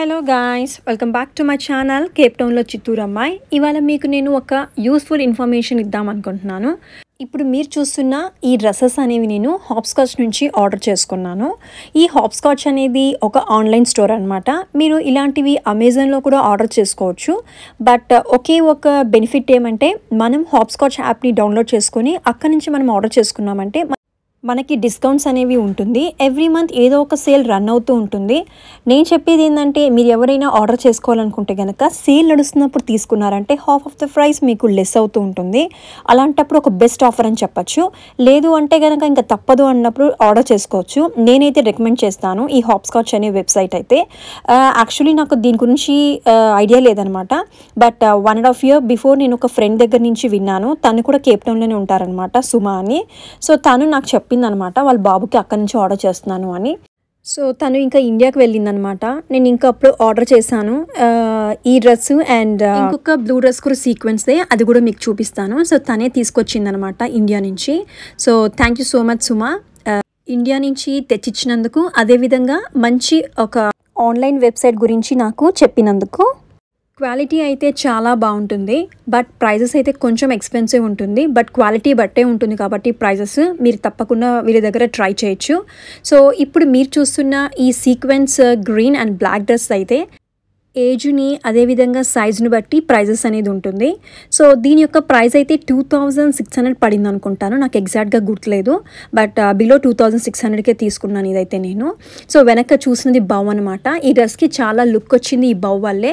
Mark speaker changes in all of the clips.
Speaker 1: hello guys welcome back to my channel cape టౌన్లో చిత్తూరు అమ్మాయి ఇవాళ మీకు నేను ఒక యూస్ఫుల్ ఇన్ఫర్మేషన్ ఇద్దాం అనుకుంటున్నాను ఇప్పుడు మీరు చూస్తున్న ఈ డ్రెస్సెస్ అనేవి నేను హాప్స్కాచ్ నుంచి ఆర్డర్ చేసుకున్నాను ఈ హాప్స్కాచ్ అనేది ఒక ఆన్లైన్ స్టోర్ అనమాట మీరు ఇలాంటివి అమెజాన్లో కూడా ఆర్డర్ చేసుకోవచ్చు బట్ uh, ఒకే ఒక బెనిఫిట్ ఏమంటే మనం హాప్స్కాచ్ యాప్ని డౌన్లోడ్ చేసుకొని అక్కడి నుంచి మనం ఆర్డర్ చేసుకున్నామంటే మనకి డిస్కౌంట్స్ అనేవి ఉంటుంది ఎవ్రీ మంత్ ఏదో ఒక సేల్ రన్ అవుతూ ఉంటుంది నేను చెప్పేది ఏంటంటే మీరు ఎవరైనా ఆర్డర్ చేసుకోవాలనుకుంటే కనుక సేల్ నడుస్తున్నప్పుడు తీసుకున్నారంటే హాఫ్ ఆఫ్ ద ప్రైస్ మీకు లెస్ అవుతూ ఉంటుంది అలాంటప్పుడు ఒక బెస్ట్ ఆఫర్ అని చెప్పచ్చు లేదు అంటే కనుక ఇంకా తప్పదు అన్నప్పుడు ఆర్డర్ చేసుకోవచ్చు నేనైతే రికమెండ్ చేస్తాను ఈ హాప్స్కాచ్ అనే వెబ్సైట్ అయితే యాక్చువల్లీ నాకు దీని గురించి ఐడియా లేదనమాట but one and half year before నేను ఒక ఫ్రెండ్ దగ్గర నుంచి విన్నాను తను కూడా కేప్టౌన్లోనే ఉంటారనమాట సుమా అని సో తను నాకు చెప్ చెప్పిందనమాట వాళ్ళ బాబుకి అక్కడి నుంచి ఆర్డర్ చేస్తున్నాను అని సో తను ఇంకా ఇండియాకి వెళ్ళిందనమాట నేను ఇంకా అప్పుడు ఆర్డర్ చేశాను ఈ డ్రెస్ అండ్ ఇంకొక బ్లూ డ్రెస్ కూడా సీక్వెన్స్ అది కూడా మీకు చూపిస్తాను సో తనే తీసుకొచ్చిందనమాట ఇండియా నుంచి so thank you so much Suma India నుంచి తెచ్చిచ్చినందుకు అదేవిధంగా మంచి ఒక ఆన్లైన్ వెబ్సైట్ గురించి నాకు చెప్పినందుకు క్వాలిటీ అయితే చాలా బాగుంటుంది బట్ ప్రైజెస్ అయితే కొంచెం ఎక్స్పెన్సివ్ ఉంటుంది బట్ క్వాలిటీ బట్టే ఉంటుంది కాబట్టి ప్రైజెస్ మీరు తప్పకుండా వీరి దగ్గర ట్రై చేయొచ్చు సో ఇప్పుడు మీరు చూస్తున్న ఈ sequins green and black dress అయితే ఏజ్ని అదేవిధంగా సైజ్ను బట్టి ప్రైజెస్ అనేది ఉంటుంది సో దీని యొక్క ప్రైస్ అయితే టూ థౌజండ్ సిక్స్ హండ్రెడ్ పడింది అనుకుంటాను నాకు ఎగ్జాక్ట్గా గుర్తులేదు but below two thousand six హండ్రెడ్కే తీసుకున్నాను ఇదైతే నేను సో వెనక చూసినది బౌ అనమాట ఈ డ్రెస్కి చాలా లుక్ వచ్చింది ఈ బౌ వల్లే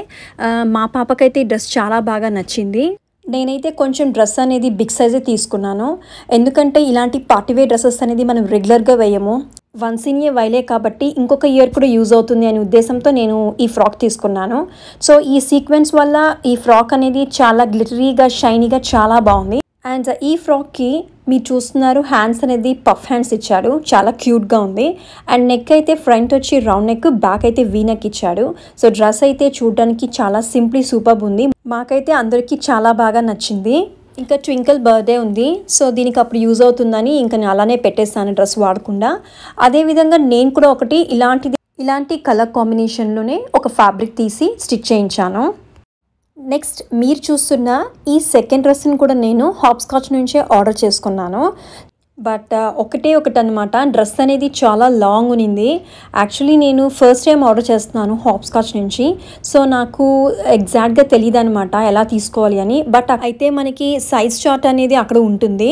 Speaker 1: మా పాపకైతే ఈ డ్రెస్ చాలా బాగా నచ్చింది నేనైతే కొంచెం డ్రెస్ అనేది బిగ్ సైజే తీసుకున్నాను ఎందుకంటే ఇలాంటి పార్టీవేర్ డ్రెస్సెస్ అనేది మనం రెగ్యులర్గా వేయము వన్ ఇయర్ వైలే కాబట్టి ఇంకొక ఇయర్ కూడా యూజ్ అవుతుంది అనే ఉద్దేశంతో నేను ఈ ఫ్రాక్ తీసుకున్నాను సో ఈ సీక్వెన్స్ వల్ల ఈ ఫ్రాక్ అనేది చాలా గ్లిటరీగా షైనీగా చాలా బాగుంది అండ్ ఈ ఫ్రాక్కి మీరు చూస్తున్నారు హ్యాండ్స్ అనేది పఫ్ హ్యాండ్స్ ఇచ్చాడు చాలా క్యూట్గా ఉంది అండ్ నెక్ అయితే ఫ్రంట్ వచ్చి రౌండ్ నెక్ బ్యాక్ అయితే వీ నెక్ ఇచ్చాడు సో డ్రెస్ అయితే చూడడానికి చాలా సింప్లీ సూపర్బ్ ఉంది మాకైతే అందరికీ చాలా బాగా నచ్చింది ఇంకా ట్వింకిల్ బర్త్డే ఉంది సో దీనికి అప్పుడు యూజ్ అవుతుందని ఇంకా నేను అలానే పెట్టేస్తాను డ్రెస్ వాడకుండా అదేవిధంగా నేను కూడా ఒకటి ఇలాంటిది ఇలాంటి కలర్ కాంబినేషన్లోనే ఒక ఫ్యాబ్రిక్ తీసి స్టిచ్ చేయించాను నెక్స్ట్ మీరు చూస్తున్న ఈ సెకండ్ డ్రెస్ని కూడా నేను హాప్స్కాచ్ నుంచే ఆర్డర్ చేసుకున్నాను బట్ ఒకటే ఒకటి అనమాట డ్రెస్ అనేది చాలా లాంగ్ ఉనింది యాక్చువల్లీ నేను ఫస్ట్ టైం ఆర్డర్ చేస్తున్నాను హాప్స్కాచ్ నుంచి సో నాకు ఎగ్జాక్ట్గా తెలియదు అనమాట ఎలా తీసుకోవాలి అని బట్ అయితే మనకి సైజ్ చార్ట్ అనేది అక్కడ ఉంటుంది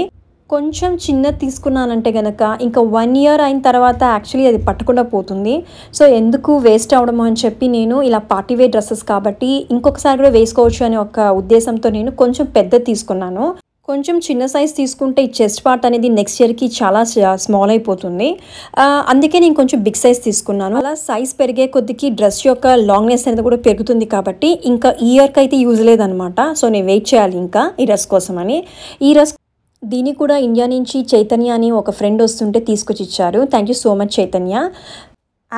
Speaker 1: కొంచెం చిన్నది తీసుకున్నానంటే కనుక ఇంకా వన్ ఇయర్ అయిన తర్వాత యాక్చువల్లీ అది పట్టకుండా పోతుంది సో ఎందుకు వేస్ట్ అవడం అని చెప్పి నేను ఇలా పార్టీవే డ్రెస్సెస్ కాబట్టి ఇంకొకసారి కూడా వేసుకోవచ్చు అనే ఒక ఉద్దేశంతో నేను కొంచెం పెద్దది తీసుకున్నాను కొంచెం చిన్న సైజ్ తీసుకుంటే ఈ చెస్ట్ పార్ట్ అనేది నెక్స్ట్ ఇయర్కి చాలా స్మాల్ అయిపోతుంది అందుకే నేను కొంచెం బిగ్ సైజ్ తీసుకున్నాను అలా సైజ్ పెరిగే కొద్దికి డ్రెస్ యొక్క లాంగ్నెస్ అనేది కూడా పెరుగుతుంది కాబట్టి ఇంకా ఇయర్కి అయితే యూజ్ లేదనమాట సో నేను వెయిట్ చేయాలి ఇంకా ఈ డ్రెస్ కోసం అని ఈ డ్రెస్ దీన్ని కూడా ఇండియా నుంచి చైతన్య అని ఒక ఫ్రెండ్ వస్తుంటే తీసుకొచ్చి ఇచ్చారు thank you so much Chaitanya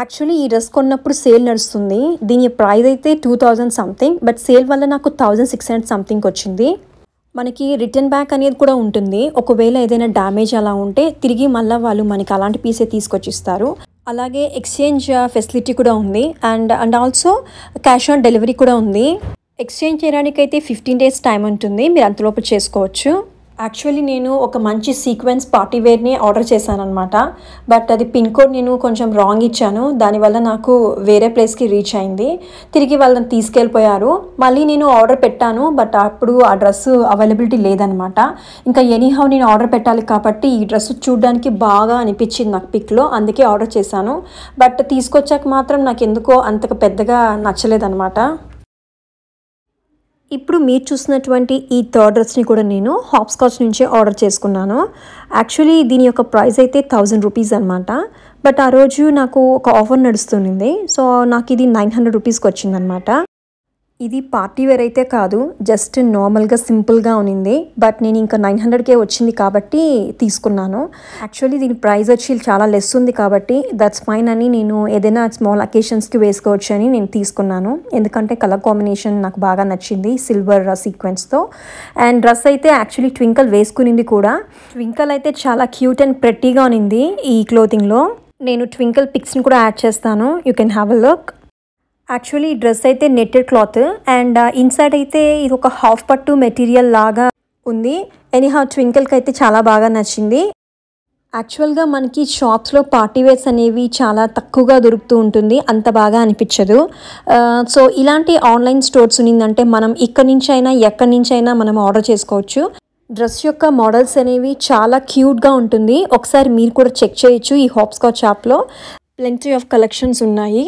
Speaker 1: actually ఈ డ్రెస్ కొన్నప్పుడు సేల్ నడుస్తుంది దీని ప్రైస్ అయితే టూ సంథింగ్ బట్ సేల్ వల్ల నాకు థౌజండ్ సిక్స్ హండ్రెడ్ సంథింగ్ వచ్చింది మనకి రిటర్న్ బ్యాక్ అనేది కూడా ఉంటుంది ఒకవేళ ఏదైనా డ్యామేజ్ అలా ఉంటే తిరిగి మళ్ళీ వాళ్ళు మనకి అలాంటి పీసే ఇస్తారు అలాగే ఎక్స్చేంజ్ uh, ఫెసిలిటీ కూడా ఉంది and and also cash on delivery కూడా ఉంది ఎక్స్చేంజ్ చేయడానికి అయితే ఫిఫ్టీన్ డేస్ టైం ఉంటుంది మీరు అంతలోపు చేసుకోవచ్చు యాక్చువల్లీ నేను ఒక మంచి సీక్వెన్స్ పార్టీ వేర్ని ఆర్డర్ చేశానమాట బట్ అది పిన్ కోడ్ నేను కొంచెం రాంగ్ ఇచ్చాను దానివల్ల నాకు వేరే ప్లేస్కి రీచ్ అయింది తిరిగి వాళ్ళని తీసుకెళ్ళిపోయారు మళ్ళీ నేను ఆర్డర్ పెట్టాను బట్ అప్పుడు ఆ డ్రెస్ అవైలబిలిటీ లేదనమాట ఇంకా ఎనీహౌ నేను ఆర్డర్ పెట్టాలి కాబట్టి ఈ డ్రెస్ చూడడానికి బాగా అనిపించింది నాకు పిక్లో అందుకే ఆర్డర్ చేశాను బట్ తీసుకొచ్చాక మాత్రం నాకు ఎందుకో అంతకు పెద్దగా నచ్చలేదనమాట ఇప్పుడు మీరు చూసినటువంటి ఈ థర్డ్ డ్రెస్ని కూడా నేను హాప్స్కాచ్ నుంచే ఆర్డర్ చేసుకున్నాను యాక్చువల్లీ దీని యొక్క ప్రైస్ అయితే థౌజండ్ రూపీస్ అనమాట బట్ ఆ రోజు నాకు ఒక ఆఫర్ నడుస్తుంది సో నాకు ఇది నైన్ హండ్రెడ్ రూపీస్కి వచ్చిందనమాట ఇది పార్టీ వేర్ అయితే కాదు జస్ట్ నార్మల్గా సింపుల్గా ఉనింది బట్ నేను ఇంకా నైన్ హండ్రెడ్కే వచ్చింది కాబట్టి తీసుకున్నాను యాక్చువల్లీ దీని ప్రైస్ వచ్చి చాలా లెస్ ఉంది కాబట్టి దట్స్ ఫైన్ అని నేను ఏదైనా స్మాల్ అకేషన్స్కి వేసుకోవచ్చు అని నేను తీసుకున్నాను ఎందుకంటే కలర్ కాంబినేషన్ నాకు బాగా నచ్చింది సిల్వర్ సీక్వెన్స్తో అండ్ డ్రెస్ అయితే యాక్చువల్లీ ట్వింకల్ వేసుకునింది కూడా ట్వింకల్ అయితే చాలా క్యూట్ అండ్ ప్రెట్టీగా ఉనింది ఈ క్లోతింగ్లో నేను ట్వింకల్ పిక్స్ని కూడా యాడ్ చేస్తాను you can have a look actually ఈ డ్రెస్ అయితే నెట్టెడ్ క్లాత్ అండ్ ఇన్సైడ్ అయితే ఇది ఒక హాఫ్ పట్టు మెటీరియల్ లాగా ఉంది ఎనీహా ట్వింకిల్కి అయితే చాలా బాగా నచ్చింది యాక్చువల్గా మనకి షాప్స్లో పార్టీ వేర్స్ అనేవి చాలా తక్కువగా దొరుకుతూ ఉంటుంది అంత బాగా అనిపించదు సో uh, ఇలాంటి ఆన్లైన్ స్టోర్స్ ఉన్నిందంటే మనం ఇక్కడి నుంచి అయినా ఎక్కడి నుంచి అయినా మనం ఆర్డర్ చేసుకోవచ్చు డ్రెస్ యొక్క మోడల్స్ అనేవి చాలా క్యూట్గా ఉంటుంది ఒకసారి మీరు కూడా చెక్ చేయొచ్చు ఈ హాప్స్కాచ్ షాప్లో ప్లెంటీ ఆఫ్ కలెక్షన్స్ ఉన్నాయి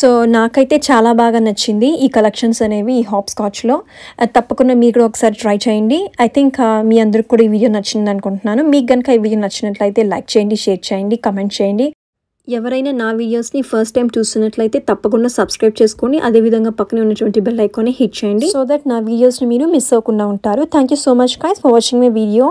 Speaker 1: సో నాకైతే చాలా బాగా నచ్చింది ఈ కలెక్షన్స్ అనేవి ఈ హాప్ స్కాచ్లో తప్పకుండా మీరు కూడా ఒకసారి ట్రై చేయండి ఐ థింక్ మీ అందరికి కూడా ఈ వీడియో నచ్చింది అనుకుంటున్నాను మీకు కనుక ఈ వీడియో నచ్చినట్లయితే లైక్ చేయండి షేర్ చేయండి కమెంట్ చేయండి ఎవరైనా నా వీడియోస్ని ఫస్ట్ టైం చూస్తున్నట్లయితే తప్పకుండా సబ్స్క్రైబ్ చేసుకోండి అదేవిధంగా పక్కనే ఉన్నటువంటి బెల్ ఐకాన్ని హిట్ చేయండి సో దట్ నా వీడియోస్ని మీరు మిస్ అవ్వకుండా ఉంటారు thank so much guys for watching my video